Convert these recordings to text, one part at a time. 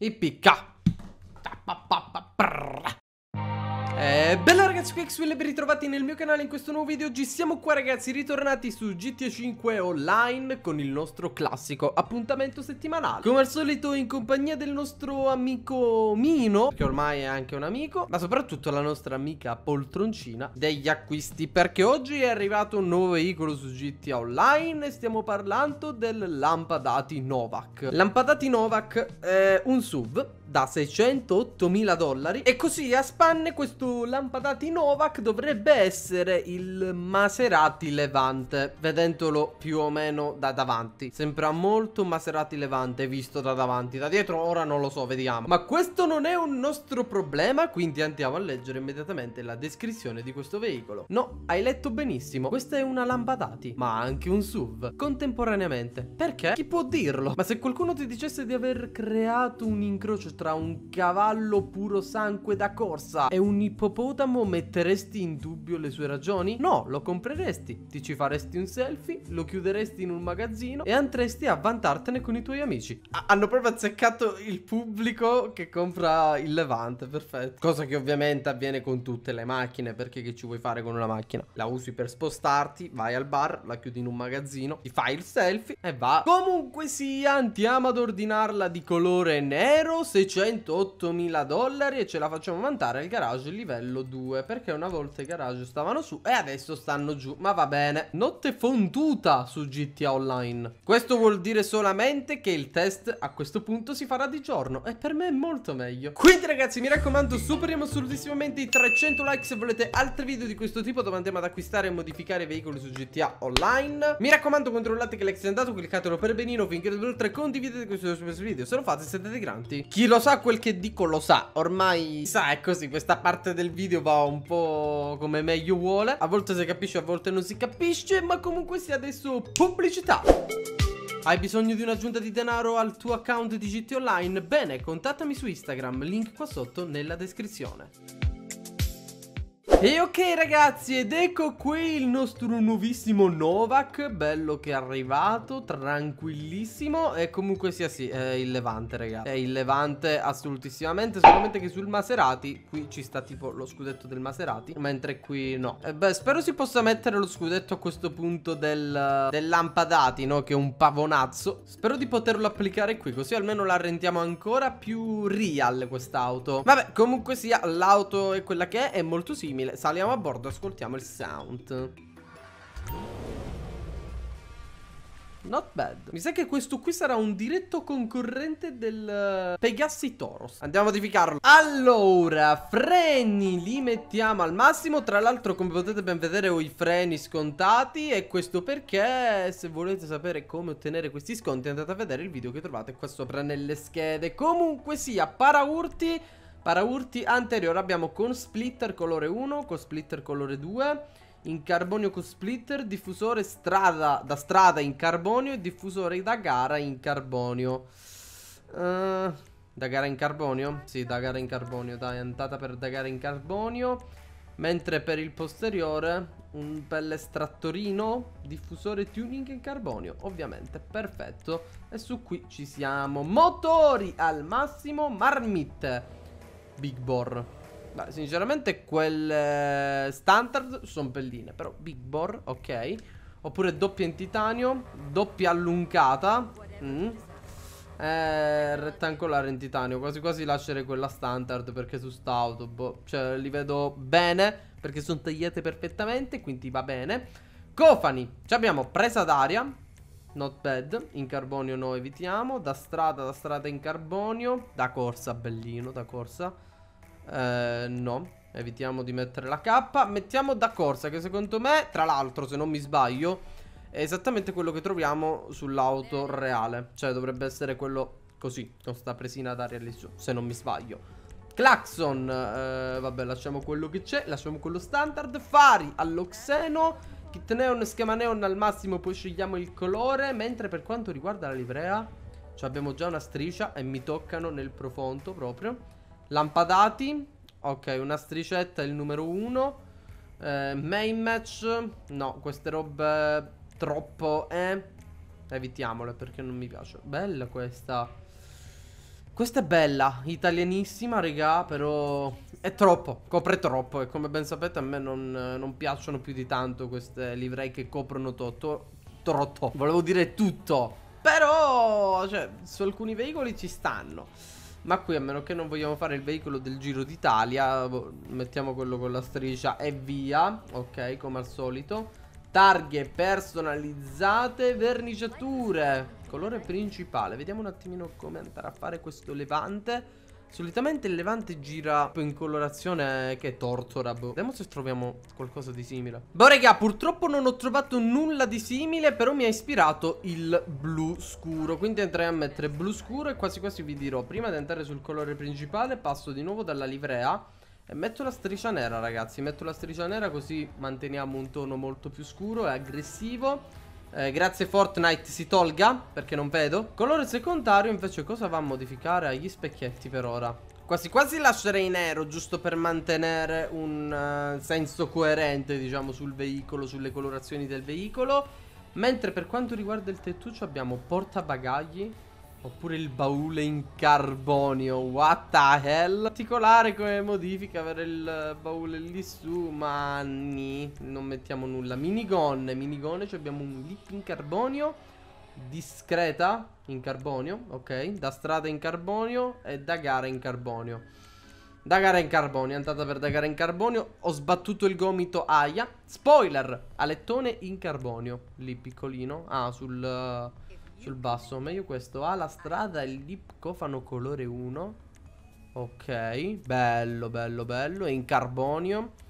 E Ippica! ragazzi qui Xwill e ben ritrovati nel mio canale in questo nuovo video Oggi siamo qua ragazzi ritornati su GTA 5 Online con il nostro classico appuntamento settimanale Come al solito in compagnia del nostro amico Mino Che ormai è anche un amico Ma soprattutto la nostra amica poltroncina degli acquisti Perché oggi è arrivato un nuovo veicolo su GTA Online E stiamo parlando del Lampadati Novak Lampadati Novak è un SUV da 608 mila dollari E così a spanne questo Lampadati Novak dovrebbe essere il Maserati Levante, vedendolo più o meno da davanti. Sembra molto Maserati Levante visto da davanti, da dietro ora non lo so, vediamo. Ma questo non è un nostro problema, quindi andiamo a leggere immediatamente la descrizione di questo veicolo. No, hai letto benissimo, questa è una Lampadati, ma anche un SUV, contemporaneamente. Perché? Chi può dirlo? Ma se qualcuno ti dicesse di aver creato un incrocio tra un cavallo puro sangue da corsa e un ippopotamo metteresti in dubbio le sue ragioni? No, lo compreresti, ti ci faresti un selfie, lo chiuderesti in un magazzino e andresti a vantartene con i tuoi amici. A- hanno proprio azzeccato il pubblico che compra il Levante, perfetto. Cosa che ovviamente avviene con tutte le macchine, perché che ci vuoi fare con una macchina? La usi per spostarti, vai al bar, la chiudi in un magazzino, ti fai il selfie e va. Comunque sia, andiamo ad ordinarla di colore nero, 608 mila dollari e ce la facciamo vantare al garage livello 2 perché una volta i garage stavano su e adesso stanno giù, ma va bene. Notte fonduta su GTA Online. Questo vuol dire solamente che il test a questo punto si farà di giorno e per me è molto meglio. Quindi ragazzi mi raccomando superiamo assolutissimamente i 300 like se volete altri video di questo tipo dove andiamo ad acquistare e modificare veicoli su GTA Online. Mi raccomando controllate che l'ex è andato, cliccatelo per benino finché oltre condividete questo video, se lo fate siete dei granti. Chi lo sa quel che dico lo sa, ormai sa è così, questa parte del video va un un po' come meglio vuole A volte si capisce, a volte non si capisce Ma comunque sia adesso pubblicità hai bisogno di un'aggiunta di denaro al tuo account di GT Online? Bene, contattami su Instagram, link qua sotto nella descrizione. E ok ragazzi ed ecco qui il nostro nuovissimo Novak Bello che è arrivato tranquillissimo E comunque sia sì è il Levante ragazzi È il Levante assolutissimamente Solamente che sul Maserati qui ci sta tipo lo scudetto del Maserati Mentre qui no e Beh spero si possa mettere lo scudetto a questo punto del, del Lampadati no che è un pavonazzo Spero di poterlo applicare qui così almeno la rendiamo ancora più real quest'auto Vabbè comunque sia l'auto è quella che è è molto simile quindi saliamo a bordo, ascoltiamo il sound. Not bad. Mi sa che questo qui sarà un diretto concorrente del eh, Pegassi Toros. Andiamo a modificarlo. Allora, freni li mettiamo al massimo. Tra l'altro, come potete ben vedere, ho i freni scontati. E questo perché, se volete sapere come ottenere questi sconti, andate a vedere il video che trovate qua sopra nelle schede. Comunque sia, paraurti... Paraurti anteriore abbiamo con splitter colore 1, con splitter colore 2, in carbonio con splitter, diffusore strada, da strada in carbonio e diffusore da gara in carbonio. Uh, da gara in carbonio? Sì, da gara in carbonio, dai, è andata per da gara in carbonio. Mentre per il posteriore un bel estrattorino, diffusore tuning in carbonio, ovviamente, perfetto. E su qui ci siamo. Motori al massimo, marmitte. Big Bore. Ma sinceramente quelle eh, standard sono belline, però Big Bore, ok. Oppure doppia in titanio, doppia allungata. Mm. Eh, rettangolare in titanio, quasi quasi lascerei quella standard perché su sta auto, boh, cioè li vedo bene perché sono tagliate perfettamente, quindi va bene. Cofani, ci abbiamo presa d'aria, Not bad In carbonio no evitiamo Da strada, da strada in carbonio Da corsa, bellino, da corsa eh, no. Evitiamo di mettere la K. Mettiamo da corsa, che secondo me, tra l'altro, se non mi sbaglio, è esattamente quello che troviamo sull'auto reale. Cioè, dovrebbe essere quello così, con sta presina d'aria lì su, se non mi sbaglio. Claxon, eh, vabbè, lasciamo quello che c'è, lasciamo quello standard. Fari all'oxeno. Kit neon, schema neon al massimo, poi scegliamo il colore. Mentre per quanto riguarda la livrea, cioè abbiamo già una striscia e mi toccano nel profondo proprio. Lampadati. Ok, una stricetta, il numero 1. Eh, main match. No, queste robe troppo... Eh. Evitiamole perché non mi piace. Bella questa. Questa è bella, italianissima, regà, però è troppo, copre troppo e come ben sapete a me non, non piacciono più di tanto queste livree che coprono tutto, trotto, volevo dire tutto, però cioè, su alcuni veicoli ci stanno. Ma qui a meno che non vogliamo fare il veicolo del Giro d'Italia boh, Mettiamo quello con la striscia e via Ok come al solito Targhe personalizzate Verniciature Colore principale Vediamo un attimino come andare a fare questo levante Solitamente il levante gira in colorazione che è tortora, boh. Vediamo se troviamo qualcosa di simile. Boh, raga, purtroppo non ho trovato nulla di simile, però mi ha ispirato il blu scuro. Quindi andrei a mettere blu scuro e quasi quasi vi dirò. Prima di andare sul colore principale passo di nuovo dalla livrea. E metto la striscia nera ragazzi, metto la striscia nera così manteniamo un tono molto più scuro e aggressivo eh, grazie Fortnite si tolga perché non vedo Colore secondario invece cosa va a modificare agli specchietti per ora? Quasi quasi lascerei nero giusto per mantenere un uh, senso coerente diciamo sul veicolo, sulle colorazioni del veicolo Mentre per quanto riguarda il tettuccio abbiamo portabagagli Oppure il baule in carbonio, what the hell? Particolare come modifica avere il baule lì su, ma nì, non mettiamo nulla. Minigonne, minigonne, cioè abbiamo un lip in carbonio, discreta in carbonio, ok? Da strada in carbonio e da gara in carbonio. Da gara in carbonio, è andata per da gara in carbonio, ho sbattuto il gomito aia. Spoiler, alettone in carbonio, lì piccolino, ah sul... Sul basso meglio questo Ha ah, la strada e il lipco cofano colore 1 Ok Bello bello bello è in carbonio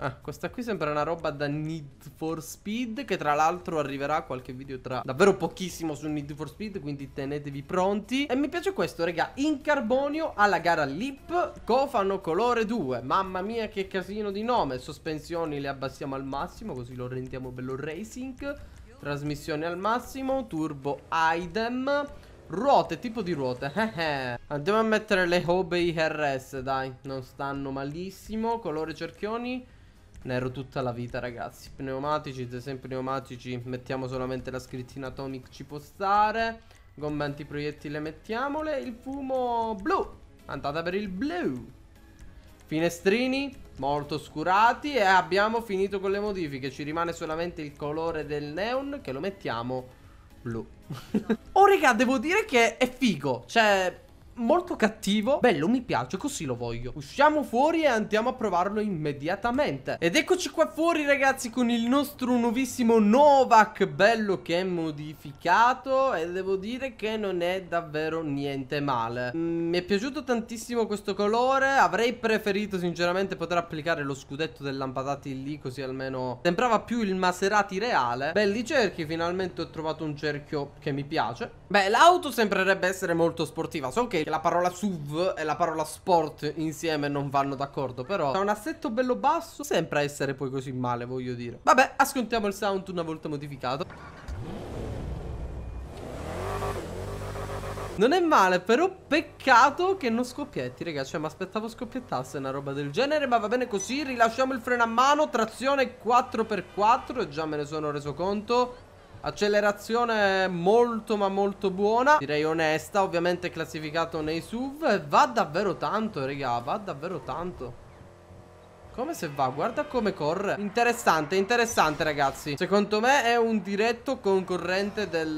Ah, questa qui sembra una roba da Need for Speed Che tra l'altro arriverà qualche video tra davvero pochissimo su Need for Speed Quindi tenetevi pronti E mi piace questo raga In carbonio alla gara Lip Cofano colore 2 Mamma mia che casino di nome Sospensioni le abbassiamo al massimo Così lo rendiamo bello racing Trasmissione al massimo, turbo item Ruote, tipo di ruote Andiamo a mettere le Hobei RS, dai Non stanno malissimo Colore cerchioni Nero tutta la vita ragazzi Pneumatici, se sempre pneumatici Mettiamo solamente la scrittina Atomic ci può stare Gomme antiproiettile mettiamole Il fumo blu Andata per il blu Finestrini molto oscurati e abbiamo finito con le modifiche. Ci rimane solamente il colore del neon che lo mettiamo blu. oh raga, devo dire che è figo. Cioè molto cattivo Bello, mi piace, così lo voglio Usciamo fuori e andiamo a provarlo immediatamente Ed eccoci qua fuori ragazzi con il nostro nuovissimo Novak Bello che è modificato E devo dire che non è davvero niente male mm, Mi è piaciuto tantissimo questo colore Avrei preferito sinceramente poter applicare lo scudetto del Lampadati lì Così almeno sembrava più il Maserati reale Belli cerchi, finalmente ho trovato un cerchio che mi piace Beh, l'auto sembrerebbe essere molto sportiva So che che la parola SUV e la parola sport insieme non vanno d'accordo, però da un assetto bello basso sembra essere poi così male, voglio dire. Vabbè, ascoltiamo il sound una volta modificato. Non è male, però peccato che non scoppietti, ragazzi Cioè, mi aspettavo scoppiettasse una roba del genere, ma va bene così. Rilasciamo il freno a mano, trazione 4x4, già me ne sono reso conto. Accelerazione molto ma molto buona Direi onesta Ovviamente classificato nei SUV Va davvero tanto raga Va davvero tanto come se va? Guarda come corre. Interessante, interessante ragazzi. Secondo me è un diretto concorrente del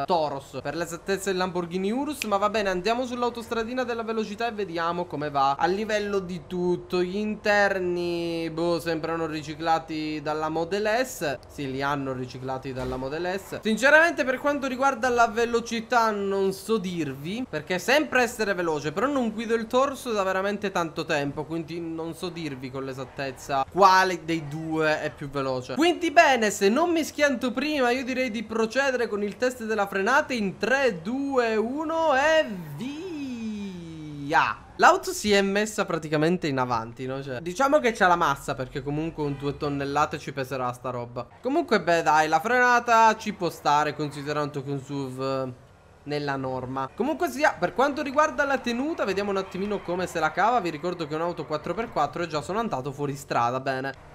uh, Toros. Per l'esattezza del Lamborghini Urus. Ma va bene, andiamo sull'autostradina della velocità e vediamo come va. A livello di tutto. Gli interni, boh, sembrano riciclati dalla Model S. Sì, li hanno riciclati dalla Model S. Sinceramente per quanto riguarda la velocità non so dirvi. Perché sempre essere veloce. Però non guido il Torso da veramente tanto tempo. Quindi non so dirvi con le l'esattezza quale dei due è più veloce Quindi bene, se non mi schianto prima io direi di procedere con il test della frenata in 3, 2, 1 e via L'auto si è messa praticamente in avanti, no? Cioè, diciamo che c'è la massa perché comunque un 2 tonnellate ci peserà sta roba Comunque beh dai, la frenata ci può stare considerando che un SUV nella norma Comunque sia, per quanto riguarda la tenuta Vediamo un attimino come se la cava Vi ricordo che è un'auto 4x4 e già sono andato fuori strada, bene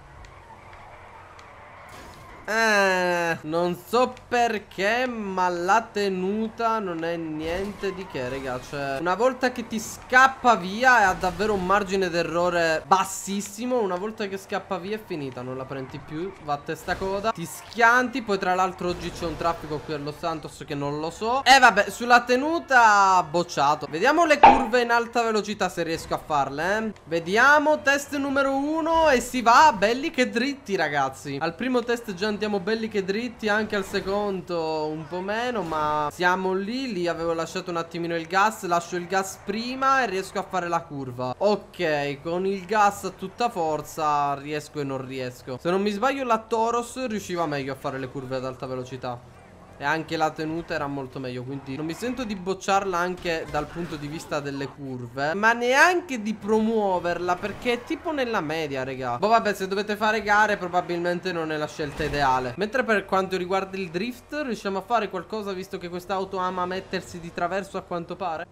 eh, non so perché, ma la tenuta non è niente di che, raga. Cioè, una volta che ti scappa via è davvero un margine d'errore bassissimo. Una volta che scappa via è finita, non la prendi più. Va a testa coda, ti schianti. Poi tra l'altro oggi c'è un traffico qui allo Santos che non lo so. E eh, vabbè, sulla tenuta bocciato. Vediamo le curve in alta velocità se riesco a farle, eh. Vediamo, test numero uno e si va, belli che dritti ragazzi. Al primo test già andiamo belli che dritti anche al secondo un po' meno ma siamo lì, lì avevo lasciato un attimino il gas Lascio il gas prima e riesco a fare la curva Ok, con il gas a tutta forza riesco e non riesco Se non mi sbaglio la Toros riusciva meglio a fare le curve ad alta velocità e anche la tenuta era molto meglio quindi non mi sento di bocciarla anche dal punto di vista delle curve ma neanche di promuoverla perché è tipo nella media raga boh vabbè se dovete fare gare probabilmente non è la scelta ideale mentre per quanto riguarda il drift riusciamo a fare qualcosa visto che quest'auto ama mettersi di traverso a quanto pare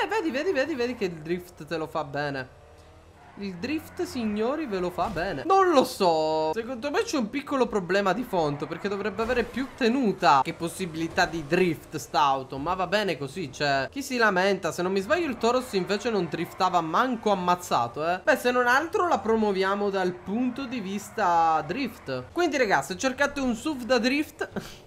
eh vedi vedi vedi vedi che il drift te lo fa bene il drift, signori, ve lo fa bene. Non lo so. Secondo me c'è un piccolo problema di fondo, perché dovrebbe avere più tenuta che possibilità di drift sta Ma va bene così, cioè... Chi si lamenta? Se non mi sbaglio il Toros invece non driftava manco ammazzato, eh. Beh, se non altro la promuoviamo dal punto di vista drift. Quindi, ragazzi, cercate un SUV da drift...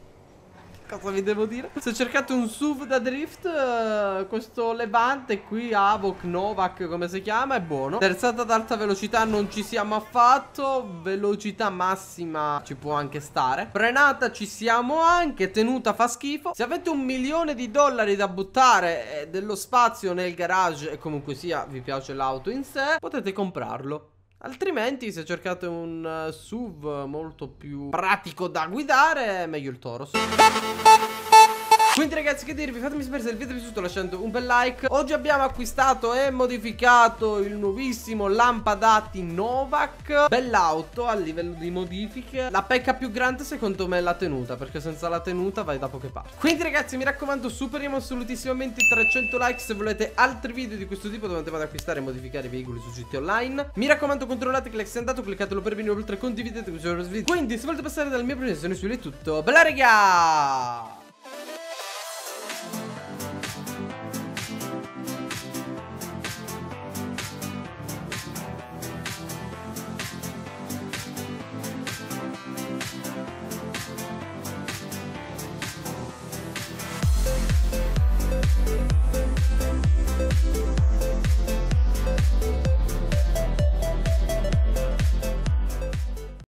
Cosa vi devo dire? Se cercate un SUV da drift, eh, questo Levante qui, Avok, Novak, come si chiama, è buono. Terzata ad alta velocità non ci siamo affatto. Velocità massima ci può anche stare. Frenata ci siamo anche, tenuta fa schifo. Se avete un milione di dollari da buttare e eh, dello spazio nel garage e comunque sia vi piace l'auto in sé, potete comprarlo. Altrimenti se cercate un eh, SUV molto più pratico da guidare, è meglio il Toros. Quindi ragazzi che dirvi fatemi sapere se il video vi è piaciuto lasciando un bel like Oggi abbiamo acquistato e modificato il nuovissimo Lampadati Novak Bell'auto a livello di modifiche La pecca più grande secondo me è la tenuta Perché senza la tenuta vai da poche parti Quindi ragazzi mi raccomando superiamo assolutissimamente 300 like Se volete altri video di questo tipo dove andate ad acquistare e modificare i veicoli su GT Online Mi raccomando controllate che l'ex è andato Cliccatelo per venire oltre condividete questo video Quindi se volete passare dal mio presenza è tutto Bella regà